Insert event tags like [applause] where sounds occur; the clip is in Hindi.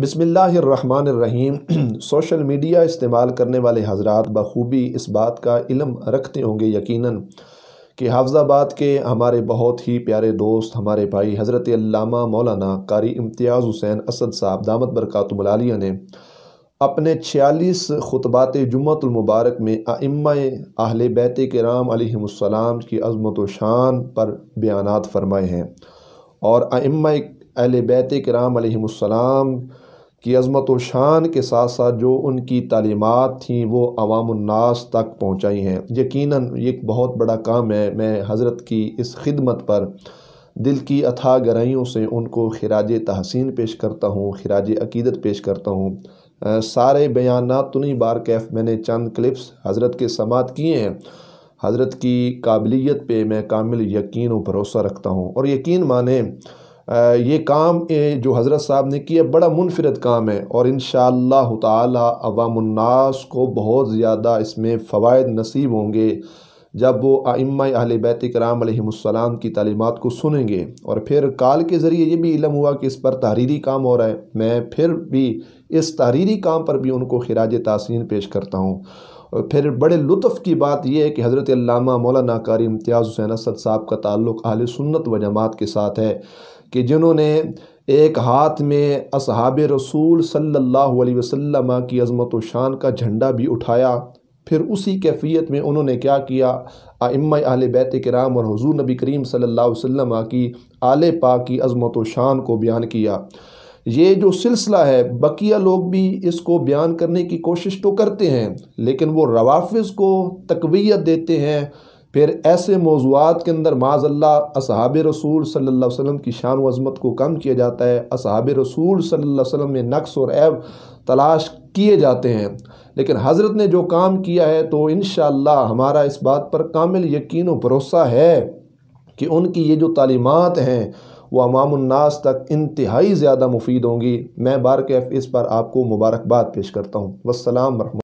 बसमीम [clears throat] सोशल मीडिया इस्तेमाल करने वाले हजरात बखूबी इस बात का इलम रखते होंगे यकीनन कि हाफजाबाद के हमारे बहुत ही प्यारे दोस्त हमारे भाई हज़रत अल्लामा मौलाना कारी इम्तियाज़ हुसैन असद साहब दामद बरक़ातमलालिया ने अपने छियालीस खुतबात जुम्मतमबारक में आइम्मा आहल बैत कराम की अज़मत शान पर बयान फ़रमाए हैं और आम अहल बैत कराम की अज़मत व शान के साथ साथ जो उनकी तालीमत थी वो अवामनास तक पहुँचाई हैं यकीन एक बहुत बड़ा काम है मैं हज़रत की इस खिदमत पर दिल की अथाह गहराइयों से उनको खराज तहसीन पेश करता हूँ खराज अकीदत पेश करता हूँ सारे बयान तो नहीं बार कैफ मैंने चंद क्लिप्स हज़रत के समात किए हैं हज़रत की काबिलियत पे मैं कामिल यकीन व भरोसा रखता हूँ और यकीन माने ये काम जो हज़रत साहब ने किया बड़ा मुनफरद काम है और इन तवामनास को बहुत ज़्यादा इसमें फ़वाद नसीब होंगे जब वो आइम अहल बैत कराम की तलीमत को सुनेंगे और फिर काल के ज़रिए ये भी इलम हुआ कि इस पर तहरीरी काम हो रहा है मैं फिर भी इस तहरीरी काम पर भी उनको खराज तसिन पेश करता हूँ और फिर बड़े लुत्फ़ की बात यह है कि हज़रत मौलाना कारी इम्तियाज़ हुसैन असद साहब का ताल्लुक़ अहल सुन्नत व जमात के साथ है कि जिन्होंने एक हाथ में असहाब रसूल सल्लल्लाहु अलैहि वसल्लम की अज़मत व शान का झंडा भी उठाया फिर उसी कैफियत में उन्होंने क्या किया आम आल बैत कराम और हजू नबी करीम सल्ला वसम की आल पा की अज़मत व शान को बयान किया ये जो सिलसिला है बकिया लोग भी इसको बयान करने की कोशिश तो करते हैं लेकिन वो रवाफ़ को तकवीत देते हैं फिर ऐसे मौजूद के अंदर माजल्ला असहाब रसूल सल्ला वसम की शान अज़मत को कम किया जाता है असहाब रसूल सल्ला वसम में नक्स और ऐब तलाश किए जाते हैं लेकिन हज़रत ने जो काम किया है तो इन हमारा इस बात पर कामिल यकीन व भरोसा है कि उनकी ये जो तालीमत हैं वह अमामनास तक इंतहाई ज़्यादा मुफीद होंगी मैं बार कैफ इस पर आपको मुबारकबाद पेश करता हूँ वसलम वरम